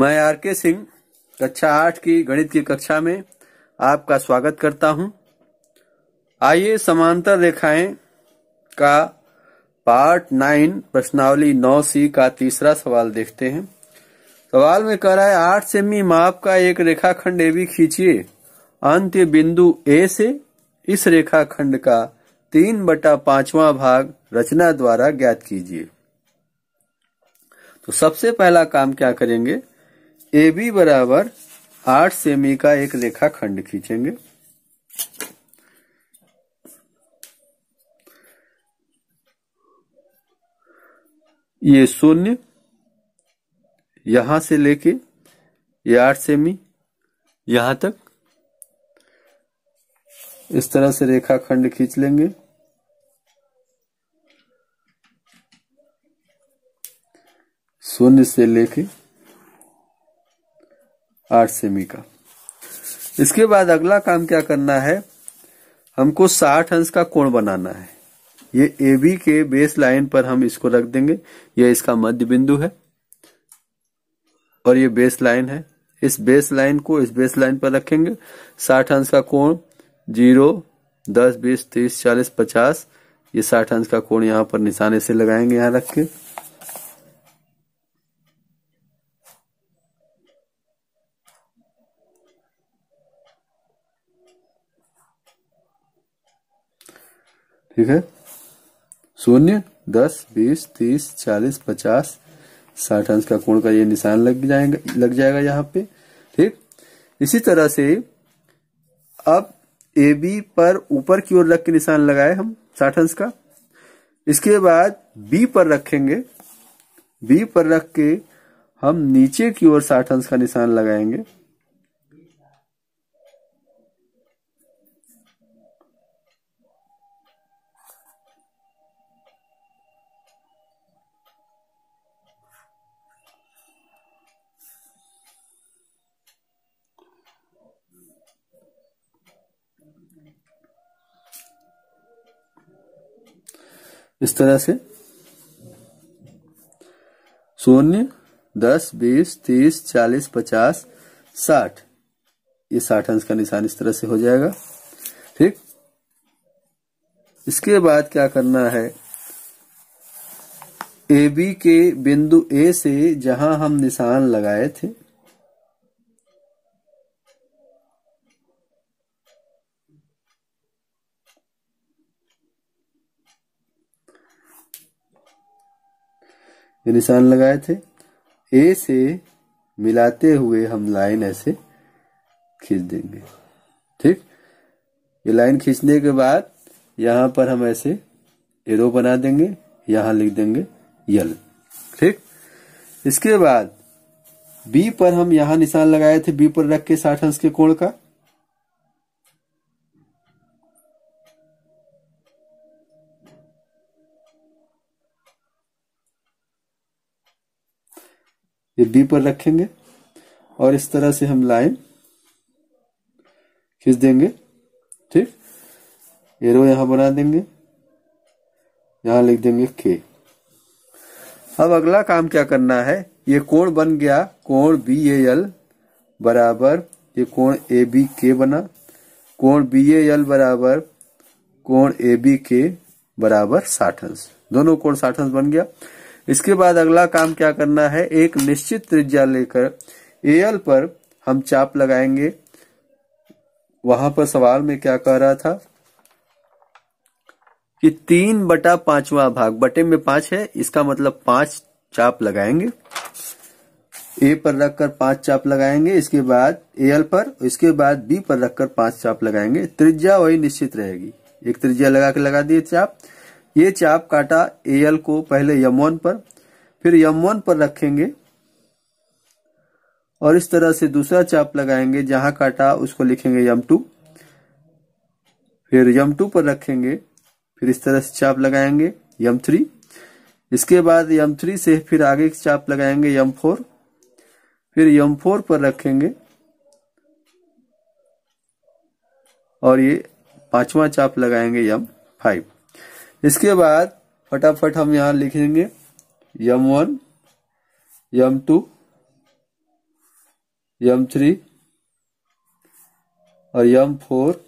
मैं आर के सिंह कक्षा आठ की गणित की कक्षा में आपका स्वागत करता हूं आइए समांतर रेखाएं का पार्ट नाइन प्रश्नावली नौ सी का तीसरा सवाल देखते हैं सवाल में कह रहा है आठ सेमी माप का एक रेखाखंड ए भी खींचिए अंत्य बिंदु ए से इस रेखाखंड का तीन बटा पांचवा भाग रचना द्वारा ज्ञात कीजिए तो सबसे पहला काम क्या करेंगे ए बी बराबर आठ सेमी का एक रेखा खंड खींचेंगे ये शून्य यहां से लेके ये आठ सेमी यहां तक इस तरह से रेखा खंड खींच लेंगे शून्य से लेके आठ सेमी का इसके बाद अगला काम क्या करना है हमको साठ अंश का कोण बनाना है ये ए बी के बेस लाइन पर हम इसको रख देंगे ये इसका मध्य बिंदु है और ये बेस लाइन है इस बेस लाइन को इस बेस लाइन पर रखेंगे साठ अंश का कोण जीरो दस बीस तीस चालीस पचास ये साठ अंश का कोण यहां पर निशाने से लगाएंगे यहां रख के ठीक है शून्य दस बीस तीस चालीस पचास साठ अंश का कोण का ये निशान लग जाएगा लग जाएगा यहाँ पे ठीक इसी तरह से अब ए बी पर ऊपर की ओर रख के निशान लगाए हम साठ अंश का इसके बाद बी पर रखेंगे बी पर रख के हम नीचे की ओर साठ अंश का निशान लगाएंगे इस तरह से शून्य दस बीस तीस चालीस पचास साठ ये साठ अंश का निशान इस तरह से हो जाएगा ठीक इसके बाद क्या करना है ए बी के बिंदु ए से जहां हम निशान लगाए थे निशान लगाए थे ए से मिलाते हुए हम लाइन ऐसे खींच देंगे ठीक ये लाइन खींचने के बाद यहां पर हम ऐसे एरो बना देंगे यहां लिख देंगे यल ठीक इसके बाद बी पर हम यहां निशान लगाए थे बी पर रख के साठ अंश के कोण का ये बी पर रखेंगे और इस तरह से हम लाइन खींच देंगे ठीक एरो यहां बना देंगे यहां लिख देंगे के अब अगला काम क्या करना है ये कोण बन गया कोण बी ए एल बराबर ये कोण ए बी के बना कोण बी ए एल बराबर कोण ए बी के बराबर साठ अंश दोनों कोण साठ अंश बन गया इसके बाद अगला काम क्या करना है एक निश्चित त्रिज्या लेकर एल पर हम चाप लगाएंगे वहां पर सवाल में क्या कह रहा था कि तीन बटा पांचवा भाग बटे में पांच है इसका मतलब पांच चाप लगाएंगे ए पर रखकर पांच चाप लगाएंगे इसके बाद एल पर इसके बाद बी पर रखकर पांच चाप लगाएंगे त्रिज्या वही निश्चित रहेगी एक त्रिज्या लगा के लगा दिए चाप ये चाप काटा एल को पहले यम पर फिर यम पर रखेंगे और इस तरह से दूसरा चाप लगाएंगे जहां काटा उसको लिखेंगे यम टू फिर यम टू पर रखेंगे फिर इस तरह से चाप लगाएंगे यम थ्री इसके बाद यम थ्री से फिर आगे चाप लगाएंगे यम फोर फिर यम फोर पर रखेंगे और ये पांचवा चाप लगाएंगे यम फाइव इसके बाद फटाफट हम यहां लिखेंगे M one M two M three और यम फोर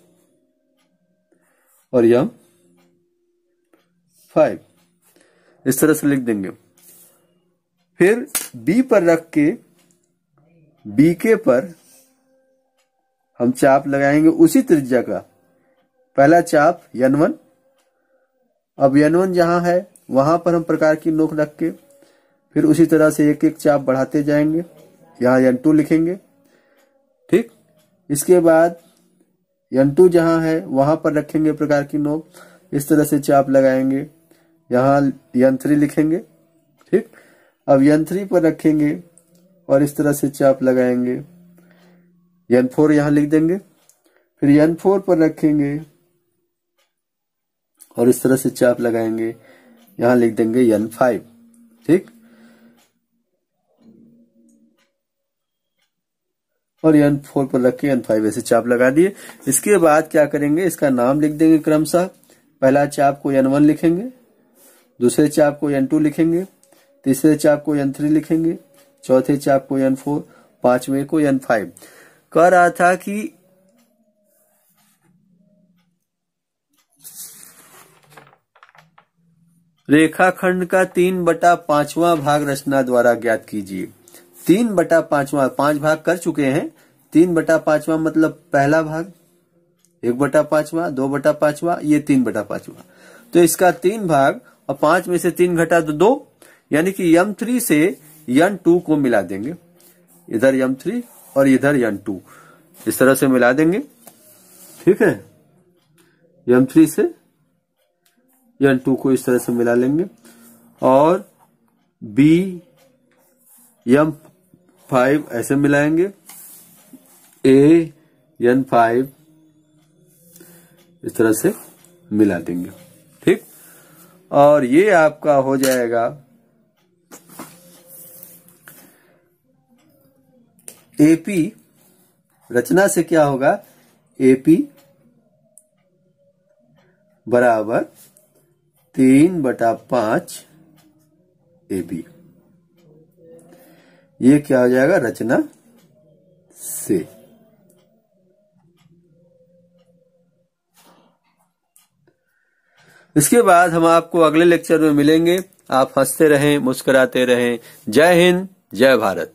और यम फाइव इस तरह से लिख देंगे फिर बी पर रख के बी के पर हम चाप लगाएंगे उसी त्रिज्या का पहला चाप यन वन अब यनवन जहां है वहां पर हम प्रकार की नोक रख के फिर उसी तरह से एक एक चाप बढ़ाते जाएंगे यहाँ यन टू लिखेंगे ठीक इसके बाद यन टू जहां है वहां पर रखेंगे प्रकार की नोक इस तरह से चाप लगाएंगे यहाँ थ्री लिखेंगे ठीक अब यन थ्री पर रखेंगे और इस तरह से चाप लगाएंगे यन फोर यहाँ लिख देंगे फिर यन फोर पर रखेंगे और इस तरह से चाप लगाएंगे यहां लिख देंगे यन फाइव ठीक और यन फोर पर रख के यन फाइव ऐसे चाप लगा दिए इसके बाद क्या करेंगे इसका नाम लिख देंगे क्रमशः पहला चाप को यन वन लिखेंगे दूसरे चाप को यन टू लिखेंगे तीसरे चाप को यन थ्री लिखेंगे चौथे चाप को यन फोर पांचवे को यन फाइव कह रहा था कि रेखाखंड का तीन बटा पांचवा भाग रचना द्वारा ज्ञात कीजिए तीन बटा पांचवा पांच भाग कर चुके हैं तीन बटा पांचवा मतलब पहला भाग एक बटा पांचवा दो बटा पांचवा ये तीन बटा पांचवा तो इसका तीन भाग और पांच में से तीन घटा तो दो यानी कि यम थ्री से यन टू को मिला देंगे इधर यम थ्री और इधर यन टू इस तरह से मिला देंगे ठीक है यम थ्री से यानी टू को इस तरह से मिला लेंगे और बी एम फाइव ऐसे मिलाएंगे ए फाइव इस तरह से मिला देंगे ठीक और ये आपका हो जाएगा एपी रचना से क्या होगा एपी बराबर तीन बटा पांच ए बी ये क्या हो जाएगा रचना से इसके बाद हम आपको अगले लेक्चर में मिलेंगे आप हंसते रहें मुस्कुराते रहें जय हिंद जय भारत